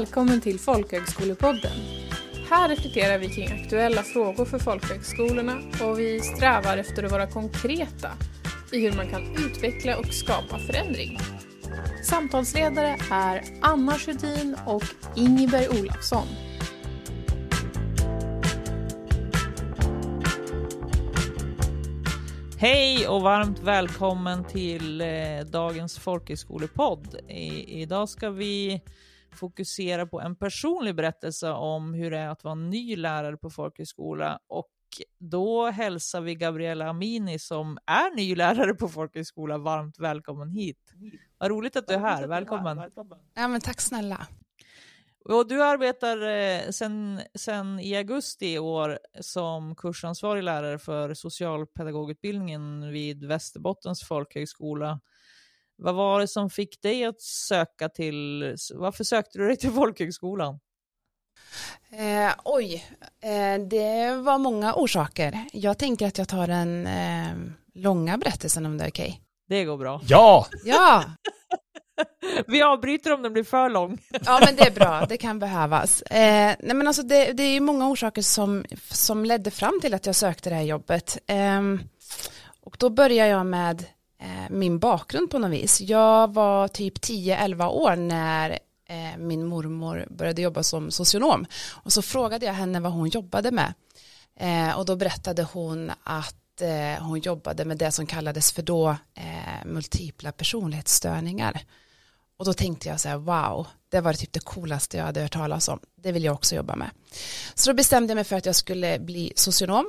välkommen till Folkhögskolepodden. Här reflekterar vi kring aktuella frågor för folkhögskolorna och vi strävar efter att vara konkreta i hur man kan utveckla och skapa förändring. Samtalsledare är Anna Sjödin och Ingeberg Olafsson. Hej och varmt välkommen till eh, dagens folkhögskolepodd. I, idag ska vi fokusera på en personlig berättelse om hur det är att vara ny lärare på folkhögskola och då hälsar vi Gabriella Amini som är ny lärare på folkhögskola varmt välkommen hit. Vad roligt att du är här, välkommen. Ja, men tack snälla. Och du arbetar eh, sen, sen i augusti i år som kursansvarig lärare för socialpedagogutbildningen vid Västerbottens folkhögskola. Vad var det som fick dig att söka till, varför sökte du dig till folkhögskolan? Eh, oj, eh, det var många orsaker. Jag tänker att jag tar den eh, långa berättelsen om det är okej. Okay. Det går bra. Ja! Ja! Vi avbryter om den blir för lång. ja, men det är bra. Det kan behövas. Eh, nej, men alltså det, det, är ju många orsaker som, som ledde fram till att jag sökte det här jobbet. Eh, och då började jag med Eh, min bakgrund på något vis. Jag var typ 10-11 år när eh, min mormor började jobba som socionom och så frågade jag henne vad hon jobbade med eh, och då berättade hon att hon jobbade med det som kallades för då multipla personlighetsstörningar och då tänkte jag så här wow det var typ det coolaste jag hade hört talas om det vill jag också jobba med så då bestämde jag mig för att jag skulle bli socionom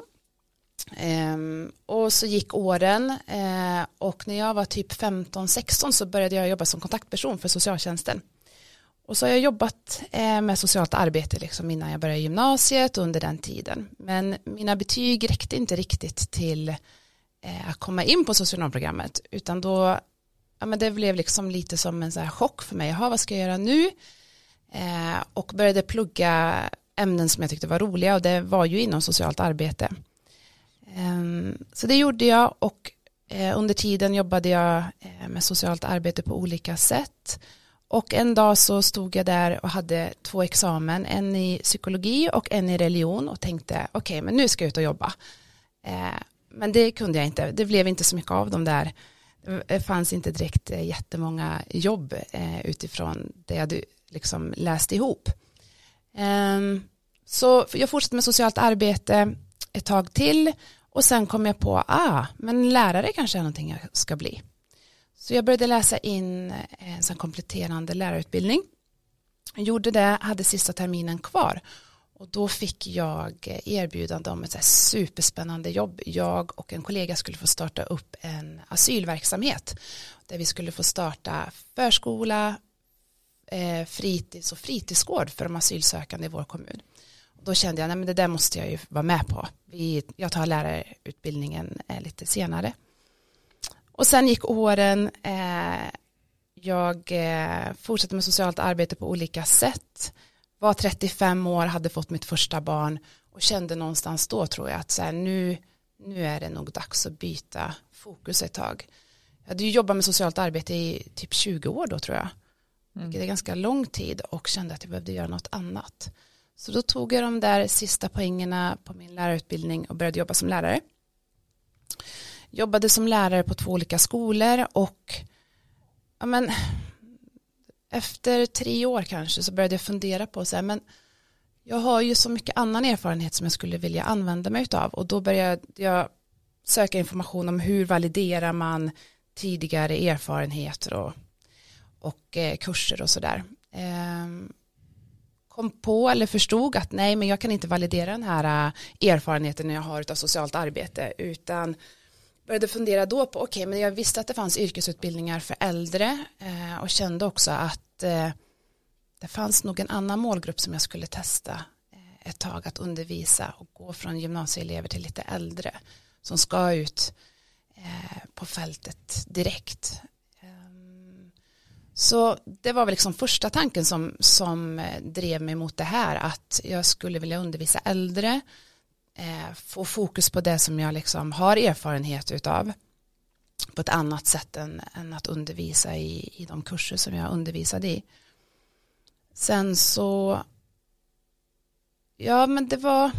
Um, och så gick åren uh, och när jag var typ 15-16 så började jag jobba som kontaktperson för socialtjänsten. Och så har jag jobbat uh, med socialt arbete liksom innan jag började gymnasiet under den tiden. Men mina betyg räckte inte riktigt till uh, att komma in på socionomprogrammet utan då, ja men det blev liksom lite som en så här chock för mig, jaha vad ska jag göra nu? och började plugga ämnen som jag tyckte var roliga och det var ju inom socialt arbete. Ehm, så det gjorde jag och eh, under tiden jobbade jag eh, med socialt arbete på olika sätt. Och en dag så stod jag där och hade två examen, en i psykologi och en i religion och tänkte okej okay, men nu ska jag ut och jobba. Eh, men det kunde jag inte, det blev inte så mycket av de där. Det fanns inte direkt jättemånga jobb utifrån det jag liksom läst ihop. Ehm, så jag fortsatte med socialt arbete ett tag till och sen kom jag på, ah, men lärare kanske är någonting jag ska bli. Så jag började läsa in eh, en sån kompletterande lärarutbildning. Jag gjorde det, hade sista terminen kvar. Och då fick jag eh, erbjudande om ett superspännande jobb. Jag och en kollega skulle få starta upp en asylverksamhet där vi skulle få starta förskola, eh, fritids och fritidsgård för de asylsökande i vår kommun. Då kände jag, nej det där måste jag ju vara med på. Vi, jag tar lärarutbildningen eh, lite senare. Och sen gick åren, eh, jag eh, fortsatte med socialt arbete på olika sätt. Var 35 år, hade fått mitt första barn och kände någonstans då tror jag att så här, nu, nu är det nog dags att byta fokus ett tag. Jag hade ju jobbat med socialt arbete i typ 20 år då tror jag. Mm. Vilket är ganska lång tid och kände att jag behövde göra något annat. Så då tog jag de där sista poängerna på min lärarutbildning och började jobba som lärare. Jobbade som lärare på två olika skolor och ja men, efter tre år kanske så började jag fundera på så här, men jag har ju så mycket annan erfarenhet som jag skulle vilja använda mig av och då började jag söka information om hur validerar man tidigare erfarenheter och, och eh, kurser och sådär. Ehm, kom på eller förstod att nej men jag kan inte validera den här äh, erfarenheten jag har av socialt arbete utan började fundera då på okej okay, men jag visste att det fanns yrkesutbildningar för äldre eh, och kände också att eh, det fanns nog en annan målgrupp som jag skulle testa eh, ett tag att undervisa och gå från gymnasieelever till lite äldre som ska ut på fältet direkt så det var väl liksom första tanken som, som eh, drev mig mot det här att jag skulle vilja undervisa äldre eh, få fokus på det som jag liksom har erfarenhet utav på ett annat sätt än, än att undervisa i, i de kurser som jag undervisade i. Sen så ja men det var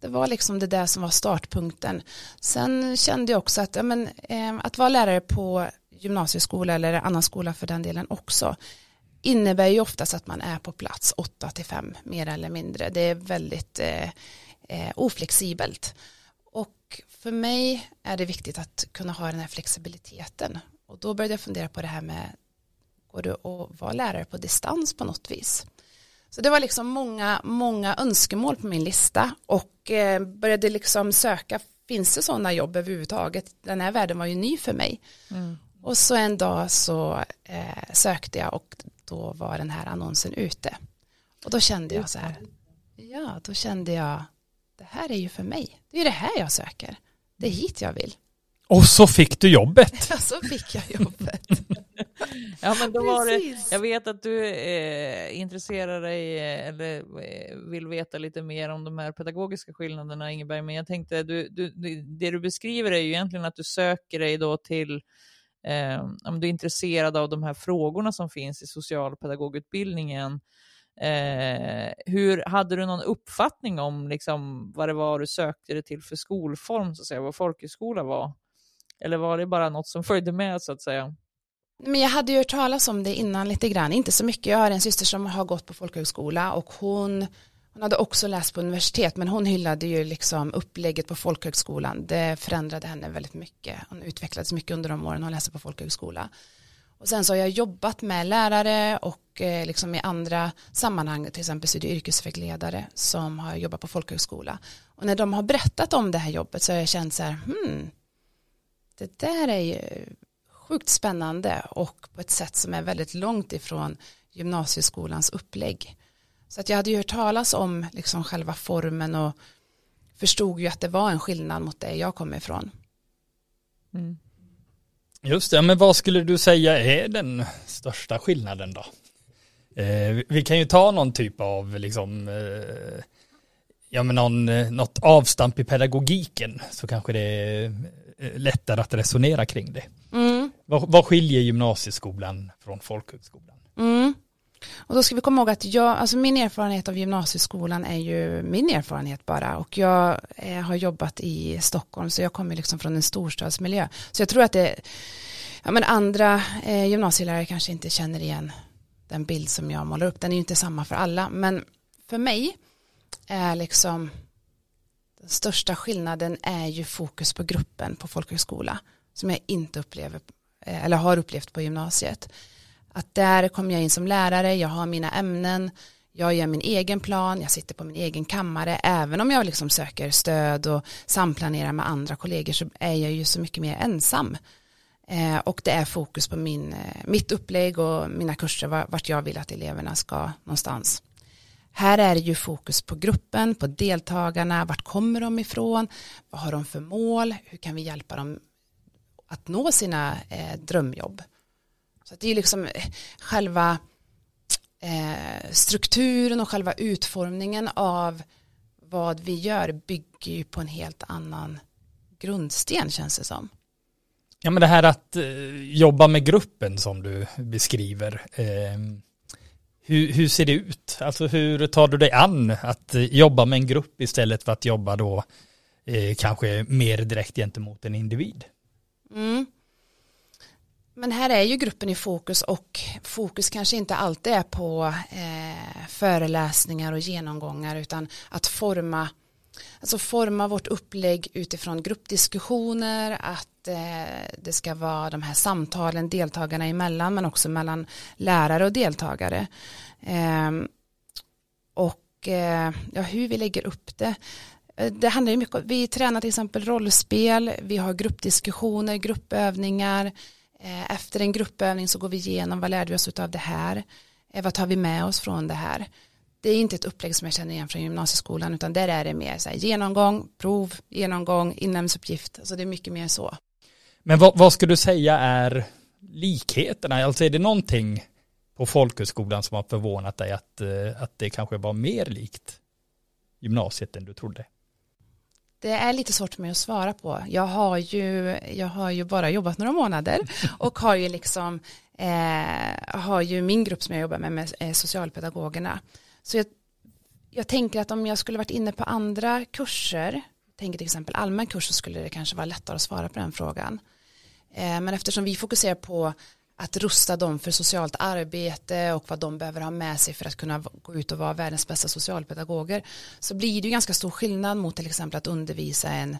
det var liksom det där som var startpunkten. Sen kände jag också att, ja, men, eh, att vara lärare på gymnasieskola eller annan skola för den delen också innebär ju oftast att man är på plats 8 till 5 mer eller mindre. Det är väldigt eh, eh, oflexibelt. Och för mig är det viktigt att kunna ha den här flexibiliteten. Och då började jag fundera på det här med går det att vara lärare på distans på något vis? Så det var liksom många, många önskemål på min lista och eh, började liksom söka, finns det sådana jobb överhuvudtaget? Den här världen var ju ny för mig. Mm. Och så en dag så eh, sökte jag och då var den här annonsen ute. Och då kände jag så här, ja då kände jag, det här är ju för mig, det är ju det här jag söker, det är hit jag vill. Och så fick du jobbet. Ja, så fick jag jobbet. ja, men då var det, jag vet att du eh, intresserar dig eh, eller eh, vill veta lite mer om de här pedagogiska skillnaderna, Ingeberg, men jag tänkte, du, du, det du beskriver är ju egentligen att du söker dig då till eh, om du är intresserad av de här frågorna som finns i socialpedagogutbildningen, eh, hur, hade du någon uppfattning om liksom, vad det var du sökte dig till för skolform, så att säga, vad folkhögskola var? Eller var det bara något som följde med så att säga? Men jag hade ju hört talas om det innan lite grann, inte så mycket. Jag har en syster som har gått på folkhögskola och hon hon hade också läst på universitet men hon hyllade ju liksom upplägget på folkhögskolan. Det förändrade henne väldigt mycket. Hon utvecklades mycket under de åren hon läste på folkhögskola. Och sen så har jag jobbat med lärare och eh, liksom i andra sammanhang, till exempel studie och yrkesvägledare som har jobbat på folkhögskola. Och när de har berättat om det här jobbet så har jag känt så här, hmm, det där är ju sjukt spännande och på ett sätt som är väldigt långt ifrån gymnasieskolans upplägg. Så att jag hade ju hört talas om liksom själva formen och förstod ju att det var en skillnad mot det jag kom ifrån. Mm. Just det, men vad skulle du säga är den största skillnaden då? Eh, vi kan ju ta någon typ av liksom eh, ja, men någon, eh, något avstamp i pedagogiken så kanske det är eh, lättare att resonera kring det. Mm. Vad, vad skiljer gymnasieskolan från folkhögskolan? Mm. Och då ska vi komma ihåg att jag, alltså min erfarenhet av gymnasieskolan är ju min erfarenhet bara och jag eh, har jobbat i Stockholm så jag kommer liksom från en storstadsmiljö. Så jag tror att det, ja men andra eh, gymnasielärare kanske inte känner igen den bild som jag målar upp. Den är ju inte samma för alla men för mig är liksom den största skillnaden är ju fokus på gruppen på folkhögskola som jag inte upplever eh, eller har upplevt på gymnasiet. Att där kommer jag in som lärare, jag har mina ämnen, jag gör min egen plan, jag sitter på min egen kammare, även om jag liksom söker stöd och samplanerar med andra kollegor så är jag ju så mycket mer ensam. Eh, och det är fokus på min, eh, mitt upplägg och mina kurser, vart jag vill att eleverna ska någonstans. Här är det ju fokus på gruppen, på deltagarna, vart kommer de ifrån, vad har de för mål, hur kan vi hjälpa dem att nå sina eh, drömjobb. Så det är liksom eh, själva eh, strukturen och själva utformningen av vad vi gör bygger ju på en helt annan grundsten känns det som. Ja men det här att eh, jobba med gruppen som du beskriver. Eh, hur, hur, ser det ut? Alltså hur tar du dig an att eh, jobba med en grupp istället för att jobba då eh, kanske mer direkt gentemot en individ? Mm. Men här är ju gruppen i fokus och fokus kanske inte alltid är på eh, föreläsningar och genomgångar utan att forma Alltså forma vårt upplägg utifrån gruppdiskussioner, att eh, det ska vara de här samtalen deltagarna emellan men också mellan lärare och deltagare. Eh, och eh, ja, hur vi lägger upp det. Eh, det handlar ju mycket om, vi tränar till exempel rollspel, vi har gruppdiskussioner, gruppövningar, Eh, efter en gruppövning så går vi igenom vad lärde vi oss av det här? Eh, vad tar vi med oss från det här? Det är inte ett upplägg som jag känner igen från gymnasieskolan utan där är det mer så här, genomgång, prov, genomgång, inlämningsuppgift. Alltså det är mycket mer så. Men vad, vad ska du säga är likheterna? Alltså är det någonting på folkhögskolan som har förvånat dig att, eh, att det kanske var mer likt gymnasiet än du trodde? Det är lite svårt för mig att svara på. Jag har ju, jag har ju bara jobbat några månader och har ju liksom eh, har ju min grupp som jag jobbar med, med eh, socialpedagogerna. Så jag, jag tänker att om jag skulle varit inne på andra kurser, tänker till exempel allmän kurs, så skulle det kanske vara lättare att svara på den frågan. Eh, men eftersom vi fokuserar på att rusta dem för socialt arbete och vad de behöver ha med sig för att kunna gå ut och vara världens bästa socialpedagoger så blir det ju ganska stor skillnad mot till exempel att undervisa en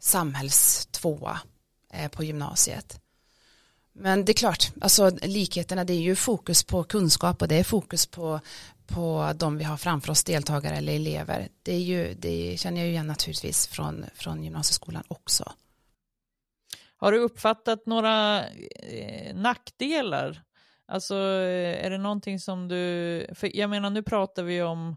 samhällstvåa eh, på gymnasiet. Men det är klart, alltså likheterna det är ju fokus på kunskap och det är fokus på, på de vi har framför oss, deltagare eller elever. Det, är ju, det känner jag ju igen naturligtvis från, från gymnasieskolan också. Har du uppfattat några eh, nackdelar? Alltså eh, är det någonting som du, för jag menar nu pratar vi om,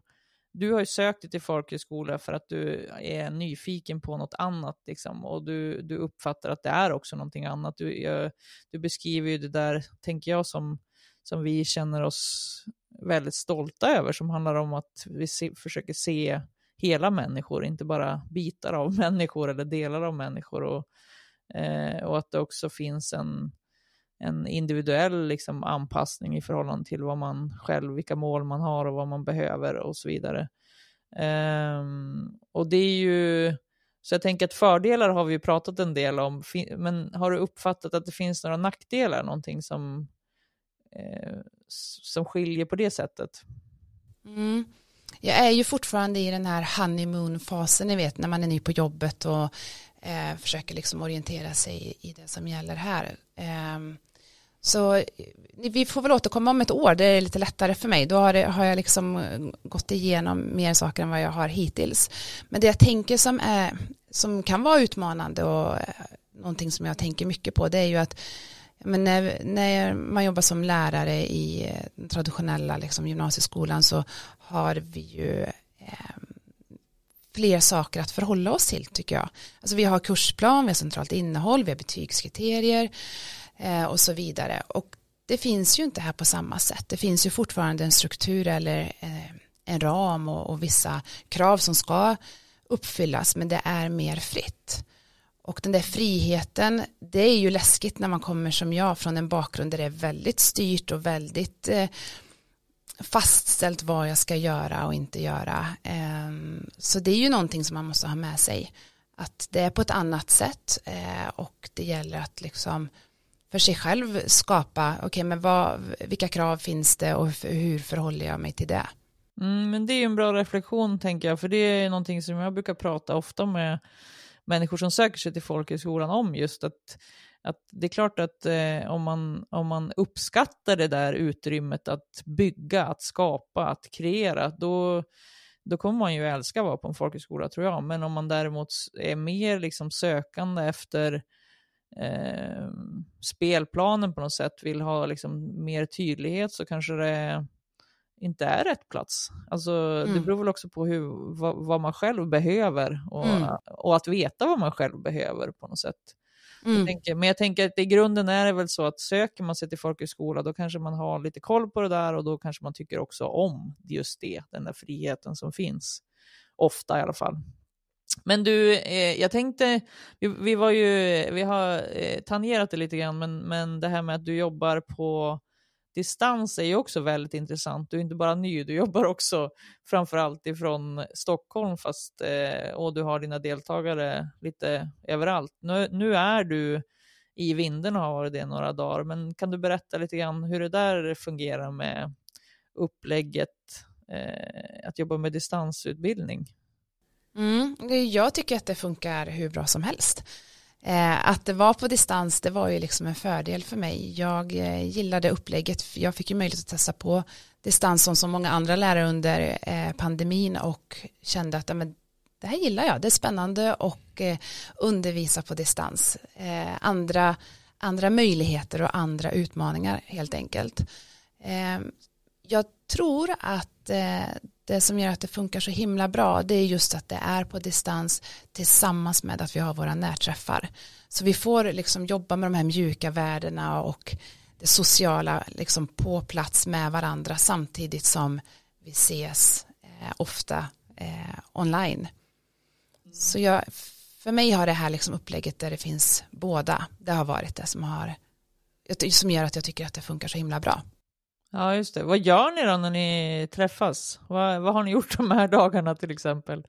du har ju sökt dig till folkhögskola för att du är nyfiken på något annat liksom, och du, du uppfattar att det är också någonting annat. Du, jag, du beskriver ju det där, tänker jag, som, som vi känner oss väldigt stolta över, som handlar om att vi se, försöker se hela människor, inte bara bitar av människor eller delar av människor. Och, Eh, och att det också finns en, en individuell liksom, anpassning i förhållande till vad man själv, vilka mål man har och vad man behöver och så vidare. Um, och det är ju, så jag tänker att fördelar har vi ju pratat en del om, men har du uppfattat att det finns några nackdelar, någonting som, eh, som skiljer på det sättet? Mm. Jag är ju fortfarande i den här honeymoon-fasen, ni vet när man är ny på jobbet och eh, försöker liksom orientera sig i det som gäller här. Ehm, eh, så vi får väl återkomma om ett år, det är lite lättare för mig. Då har, har jag liksom eh, gått igenom mer saker än vad jag har hittills. Men det jag tänker som, är, som kan vara utmanande och eh, någonting som jag tänker mycket på det är ju att men när, när man jobbar som lärare i den eh, traditionella liksom, gymnasieskolan så har vi ju eh, fler saker att förhålla oss till tycker jag. Alltså vi har kursplan, vi har centralt innehåll, vi har betygskriterier eh, och så vidare. Och det finns ju inte här på samma sätt. Det finns ju fortfarande en struktur eller eh, en ram och, och, vissa krav som ska uppfyllas men det är mer fritt. Och den där friheten, det är ju läskigt när man kommer som jag från en bakgrund där det är väldigt styrt och väldigt eh, fastställt vad jag ska göra och inte göra. Eh, Ehm, så det är ju någonting som man måste ha med sig. Att det är på ett annat sätt eh, och det gäller att liksom för sig själv skapa, okej okay, men vad, vilka krav finns det och hur förhåller jag mig till det? Mm, men det är en bra reflektion tänker jag, för det är någonting som jag brukar prata ofta med människor som söker sig till folkhögskolan om just att, att det är klart att eh, om, man, om man uppskattar det där utrymmet att bygga, att skapa, att kreera, då då kommer man ju älska att vara på en folkhögskola tror jag. Men om man däremot är mer liksom sökande efter eh, spelplanen på något sätt, vill ha liksom mer tydlighet så kanske det inte är rätt plats. Alltså, mm. Det beror väl också på hur, vad, vad man själv behöver och, mm. och att veta vad man själv behöver på något sätt. Mm. Jag tänker, men jag tänker att i grunden är det väl så att söker man sig till folkhögskola då kanske man har lite koll på det där och då kanske man tycker också om just det, den där friheten som finns. Ofta i alla fall. Men du, eh, jag tänkte, vi, vi, var ju, vi har eh, tangerat det lite grann, men, men det här med att du jobbar på distans är ju också väldigt intressant. Du är inte bara ny, du jobbar också framförallt ifrån Stockholm fast, eh, och du har dina deltagare lite överallt. Nu, nu är du i vinden och har varit det några dagar, men kan du berätta lite grann hur det där fungerar med upplägget eh, att jobba med distansutbildning? Mm, jag tycker att det funkar hur bra som helst. Eh, att det var på distans det var ju liksom en fördel för mig. Jag eh, gillade upplägget, jag fick ju möjlighet att testa på distans som så många andra lärare under eh, pandemin och kände att det här gillar jag, det är spännande och undervisa på distans. andra, andra möjligheter och andra utmaningar helt enkelt. jag tror att det som gör att det funkar så himla bra det är just att det är på distans tillsammans med att vi har våra närträffar. Så vi får liksom jobba med de här mjuka värdena och det sociala liksom på plats med varandra samtidigt som vi ses eh, ofta eh, online. Så jag, för mig har det här liksom upplägget där det finns båda, det har varit det som, har, som gör att jag tycker att det funkar så himla bra. Ja, just det. Vad gör ni då när ni träffas? Vad, vad har ni gjort de här dagarna till exempel?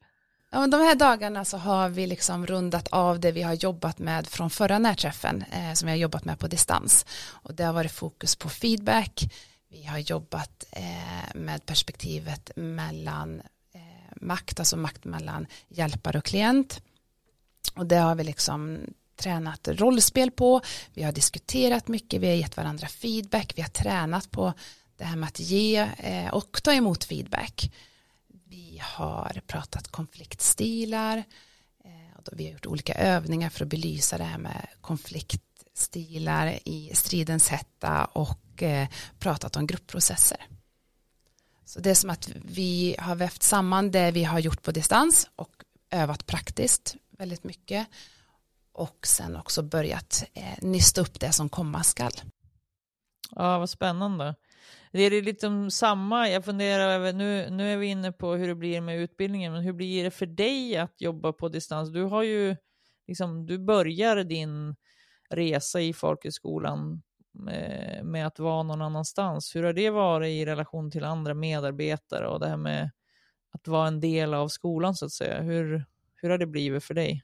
Ja, men de här dagarna så har vi liksom rundat av det vi har jobbat med från förra närträffen eh, som vi har jobbat med på distans. Och det har varit fokus på feedback. Vi har jobbat eh, med perspektivet mellan eh, makt, alltså makt mellan hjälpare och klient. Och det har vi liksom tränat rollspel på, vi har diskuterat mycket, vi har gett varandra feedback, vi har tränat på det här med att ge eh, och ta emot feedback. Vi har pratat konfliktstilar, eh, vi har gjort olika övningar för att belysa det här med konfliktstilar i stridens hetta och eh, pratat om gruppprocesser. Så det är som att vi har vävt samman det vi har gjort på distans och övat praktiskt väldigt mycket och sen också börjat eh, nysta upp det som komma skall. Ja, vad spännande. Det är liksom samma, jag funderar över, nu, nu är vi inne på hur det blir med utbildningen, men hur blir det för dig att jobba på distans? Du har ju, liksom, du börjar din resa i folkhögskolan med, eh, med att vara någon annanstans. Hur har det varit i relation till andra medarbetare och det här med att vara en del av skolan så att säga? Hur, hur har det blivit för dig?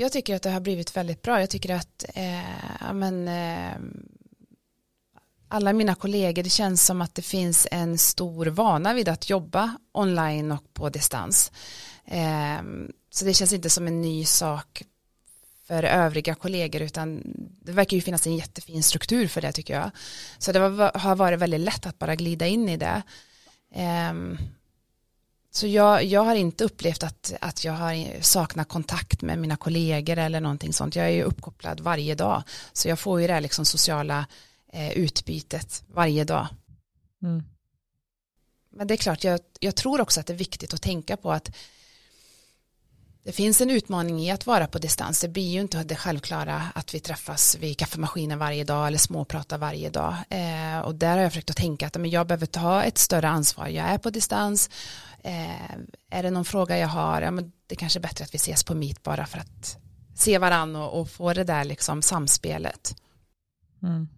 Jag tycker att det har blivit väldigt bra. Jag tycker att eh, men, eh, alla mina kollegor, det känns som att det finns en stor vana vid att jobba online och på distans. Eh, så det känns inte som en ny sak för övriga kollegor utan det verkar ju finnas en jättefin struktur för det tycker jag. Så det var, har varit väldigt lätt att bara glida in i det. Um, så jag, jag har inte upplevt att, att jag har saknat kontakt med mina kollegor eller någonting sånt. Jag är ju uppkopplad varje dag. Så jag får ju det här liksom sociala eh, utbytet varje dag. Mm. Men det är klart, jag, jag tror också att det är viktigt att tänka på att det finns en utmaning i att vara på distans. Det blir ju inte det självklara att vi träffas vid kaffemaskinen varje dag eller småpratar varje dag. Eh, och där har jag försökt att tänka att men jag behöver ta ett större ansvar. Jag är på distans Eh, är det någon fråga jag har, ja men det kanske är bättre att vi ses på Meet bara för att se varandra och, och få det där liksom samspelet. Mm.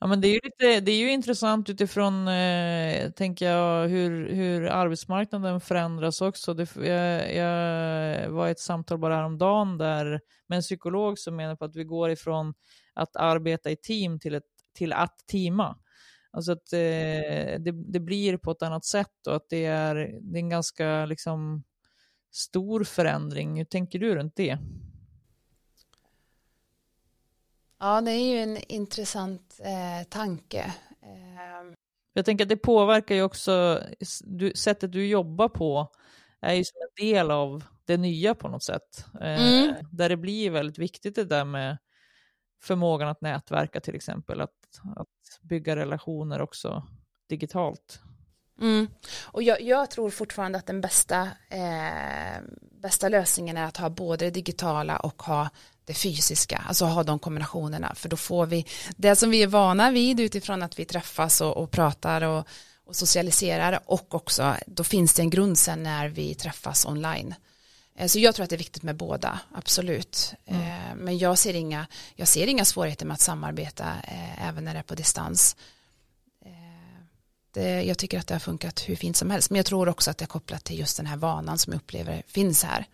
Ja, men det, är ju lite, det är ju intressant utifrån eh, tänker jag, hur, hur arbetsmarknaden förändras också. Det, jag, jag var i ett samtal bara häromdagen där, med en psykolog som menar på att vi går ifrån att arbeta i team till, ett, till att teama. Alltså att eh, det, det, blir på ett annat sätt och att det är, det är en ganska liksom, stor förändring. Hur tänker du runt det? Ja, det är ju en intressant eh, tanke. Eh... Jag tänker att det påverkar ju också du, sättet du jobbar på är ju som en del av det nya på något sätt. Eh, mm. Där det blir väldigt viktigt det där med förmågan att nätverka till exempel, att, att bygga relationer också digitalt. Mm. Och jag, jag, tror fortfarande att den bästa, eh, bästa lösningen är att ha både det digitala och ha det fysiska, alltså ha de kombinationerna, för då får vi det som vi är vana vid utifrån att vi träffas och, och pratar och, och socialiserar och också då finns det en grund sen när vi träffas online. Eh, så jag tror att det är viktigt med båda, absolut. Mm. Eh, men jag ser, inga, jag ser inga svårigheter med att samarbeta eh, även när det är på distans. Det, jag tycker att det har funkat hur fint som helst. Men jag tror också att det är kopplat till just den här vanan som jag upplever finns här.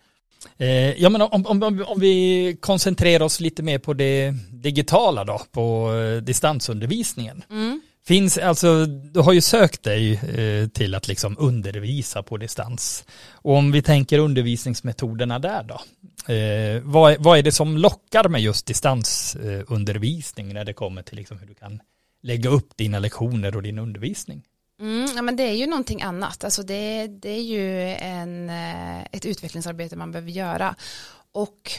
Ja men om, om, om vi koncentrerar oss lite mer på det digitala då, på distansundervisningen. Mm. Finns, alltså, du har ju sökt dig eh, till att liksom undervisa på distans. Och om vi tänker undervisningsmetoderna där då? Eh, vad, vad, är det som lockar med just distansundervisning eh, när det kommer till liksom hur du kan lägga upp dina lektioner och din undervisning? Mm, ja, men det är ju någonting annat, alltså det, det är ju en, eh, ett utvecklingsarbete man behöver göra. Och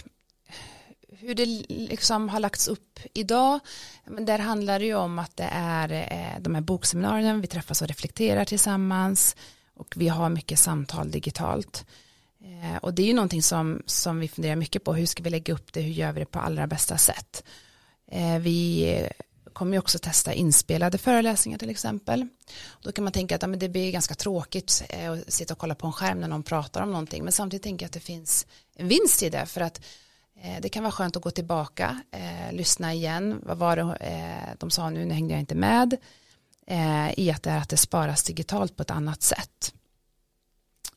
hur det liksom har lagts upp idag, men där handlar det ju om att det är eh, de här bokseminarierna, vi träffas och reflekterar tillsammans och vi har mycket samtal digitalt. Eh, och det är ju någonting som, som vi funderar mycket på, hur ska vi lägga upp det, hur gör vi det på allra bästa sätt. Eh, vi kommer ju också testa inspelade föreläsningar till exempel. Då kan man tänka att ja, det blir ganska tråkigt att sitta och kolla på en skärm när någon pratar om någonting, men samtidigt tänker jag att det finns en vinst i det, för att Eh, det kan vara skönt att gå tillbaka, eh, lyssna igen, vad var det eh, de sa nu, nu hängde jag inte med, eh, i att det, att det sparas digitalt på ett annat sätt.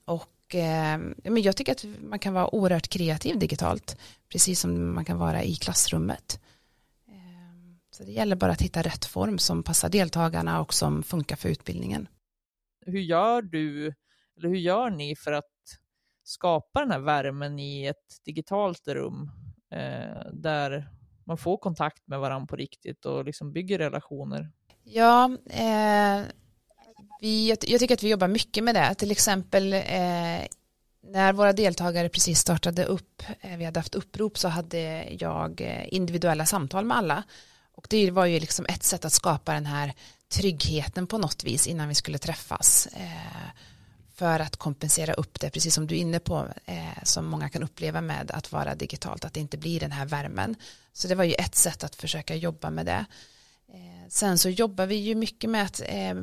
Och eh, men jag tycker att man kan vara oerhört kreativ digitalt, precis som man kan vara i klassrummet. Eh, så det gäller bara att hitta rätt form som passar deltagarna och som funkar för utbildningen. Hur gör du, eller hur gör ni för att skapa den här värmen i ett digitalt rum eh, där man får kontakt med varandra på riktigt och liksom bygger relationer. Ja, eh, vi, jag tycker att vi jobbar mycket med det. Till exempel eh, när våra deltagare precis startade upp, eh, vi hade haft upprop så hade jag eh, individuella samtal med alla. Och det var ju liksom ett sätt att skapa den här tryggheten på något vis innan vi skulle träffas. Eh, för att kompensera upp det, precis som du är inne på, eh, som många kan uppleva med att vara digitalt, att det inte blir den här värmen. Så det var ju ett sätt att försöka jobba med det. Eh, sen så jobbar vi ju mycket med att, eh,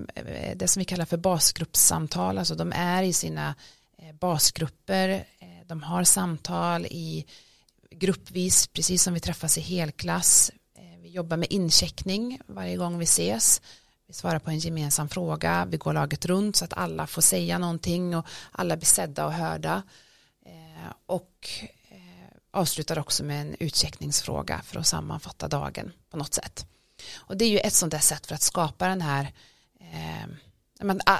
det som vi kallar för basgruppssamtal, alltså de är i sina eh, basgrupper, eh, de har samtal i gruppvis, precis som vi träffas i helklass. Eh, vi jobbar med incheckning varje gång vi ses vi svarar på en gemensam fråga, vi går laget runt så att alla får säga någonting och alla blir sedda och hörda. Eh, och eh, avslutar också med en utcheckningsfråga för att sammanfatta dagen på något sätt. Och det är ju ett sånt där sätt för att skapa den här eh, men, a, ah,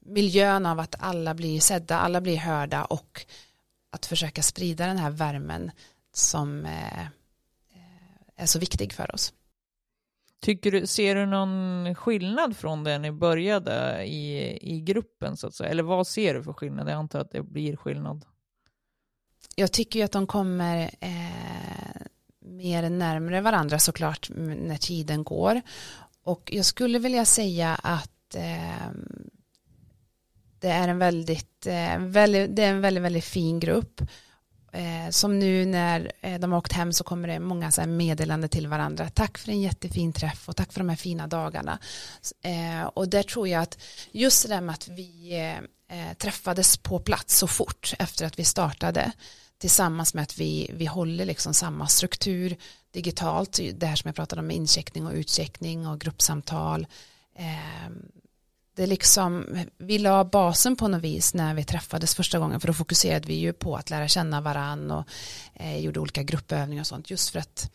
miljön av att alla blir sedda, alla blir hörda och att försöka sprida den här värmen som eh, eh, är så viktig för oss. Tycker du, ser du någon skillnad från det ni började i, i gruppen så att säga? Eller vad ser du för skillnad? Jag antar att det blir skillnad. Jag tycker ju att de kommer eh, mer närmare varandra såklart när tiden går. Och jag skulle vilja säga att eh, det är en väldigt, eh, väldigt, det är en väldigt, väldigt fin grupp Eh, som nu när eh, de har åkt hem så kommer det många så meddelanden till varandra. Tack för en jättefin träff och tack för de här fina dagarna. Eh, och där tror jag att just det där med att vi eh, eh, träffades på plats så fort efter att vi startade tillsammans med att vi, vi håller liksom samma struktur digitalt, det här som jag pratade om med incheckning och utcheckning och gruppsamtal eh, det liksom, vi la basen på något vis när vi träffades första gången för då fokuserade vi ju på att lära känna varann och eh, gjorde olika gruppövningar och sånt just för att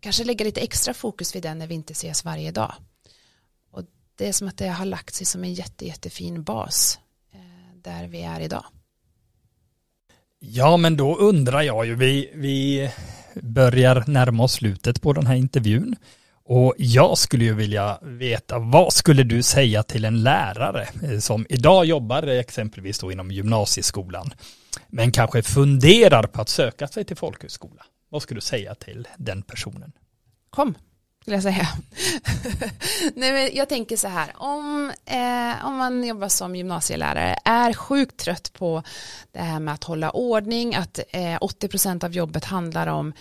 kanske lägga lite extra fokus vid den när vi inte ses varje dag. Och det är som att det har lagt sig som en jätte, jättefin bas eh, där vi är idag. Ja, men då undrar jag ju, vi, vi börjar närma oss slutet på den här intervjun. Och jag skulle ju vilja veta, vad skulle du säga till en lärare eh, som idag jobbar exempelvis då inom gymnasieskolan, men kanske funderar på att söka sig till folkhögskola? Vad skulle du säga till den personen? Kom, skulle jag säga. Nej, men jag tänker så här, om, eh, om man jobbar som gymnasielärare, är sjukt trött på det här med att hålla ordning, att eh, 80% av jobbet handlar om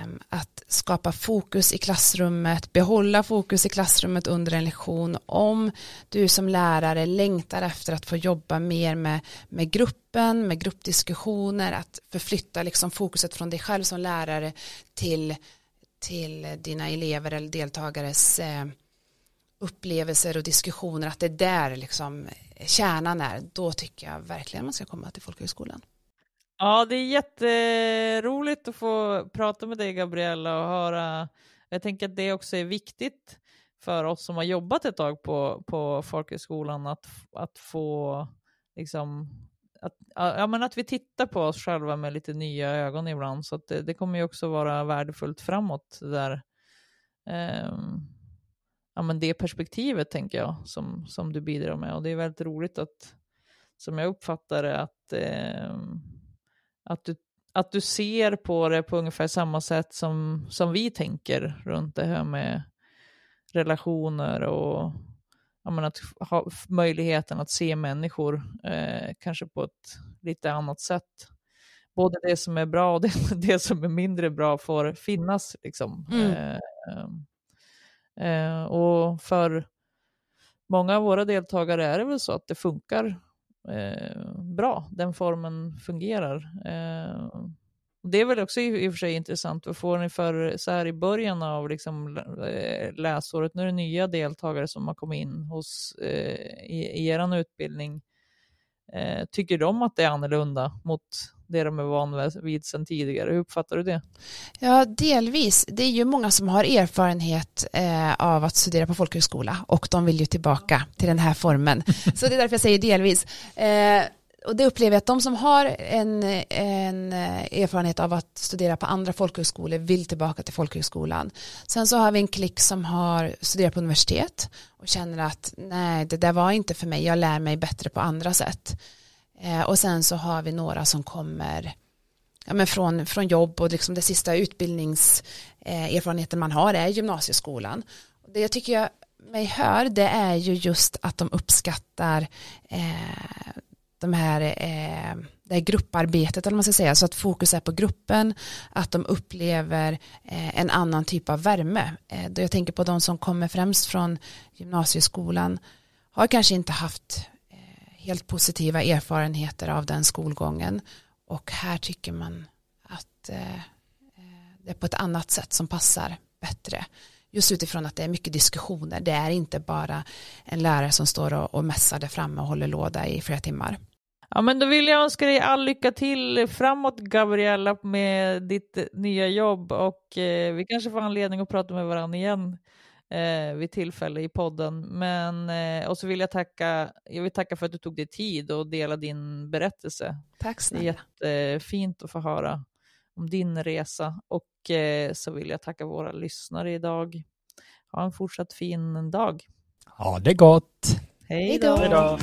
Ehm, att skapa fokus i klassrummet, behålla fokus i klassrummet under en lektion om du som lärare längtar efter att få jobba mer med, med gruppen, med gruppdiskussioner, att förflytta liksom fokuset från dig själv som lärare till, till dina elever eller deltagares eh, upplevelser och diskussioner, att det är där liksom kärnan är, då tycker jag verkligen man ska komma till folkhögskolan. Ja, det är jätteroligt att få prata med dig Gabriella och höra. Jag tänker att det också är viktigt för oss som har jobbat ett tag på, på folkhögskolan att, att få liksom att, ja, men att vi tittar på oss själva med lite nya ögon ibland. Så det, det, kommer ju också vara värdefullt framåt det där. Um, ja, men det perspektivet tänker jag som, som du bidrar med och det är väldigt roligt att som jag uppfattar det att um, att du, att du ser på det på ungefär samma sätt som, som vi tänker runt det här med relationer och menar, att ha möjligheten att se människor eh, kanske på ett lite annat sätt. Både det som är bra och det, det som är mindre bra får finnas. Liksom. Mm. Eh, eh, och för många av våra deltagare är det väl så att det funkar Eh, bra. Den formen fungerar. Eh, det är väl också i, i och för sig intressant. Vad får ni för, så här i början av liksom eh, läsåret, nu är det nya deltagare som har kommit in hos, eh, i, i er utbildning. Eh, tycker de att det är annorlunda mot det de är vana vid sedan tidigare? Hur uppfattar du det? Ja, delvis. Det är ju många som har erfarenhet eh, av att studera på folkhögskola och de vill ju tillbaka till den här formen. Så det är därför jag säger delvis. Eh, och det upplever jag att de som har en, en, eh, erfarenhet av att studera på andra folkhögskolor vill tillbaka till folkhögskolan. Sen så har vi en klick som har studerat på universitet och känner att nej, det där var inte för mig, jag lär mig bättre på andra sätt. Eh, och sen så har vi några som kommer ja, men från, från jobb och liksom det sista utbildningserfarenheten eh, man har är gymnasieskolan. Det jag tycker jag mig hör det är ju just att de uppskattar eh, de här, eh, det här grupparbetet, eller man ska säga, så att fokus är på gruppen, att de upplever eh, en annan typ av värme. Eh, då jag tänker på de som kommer främst från gymnasieskolan, har kanske inte haft eh, helt positiva erfarenheter av den skolgången och här tycker man att eh, eh, det är på ett annat sätt som passar bättre just utifrån att det är mycket diskussioner. Det är inte bara en lärare som står och, och mässar där framme och håller låda i flera timmar. Ja, men då vill jag önska dig all lycka till framåt Gabriella med ditt nya jobb och eh, vi kanske får anledning att prata med varandra igen eh, vid tillfälle i podden. Men, eh, och så vill jag tacka, jag vill tacka för att du tog dig tid och delade din berättelse. Tack snälla. Det är jättefint att få höra om din resa och eh, så vill jag tacka våra lyssnare idag. Ha en fortsatt fin dag. Ha det gott. Hej då.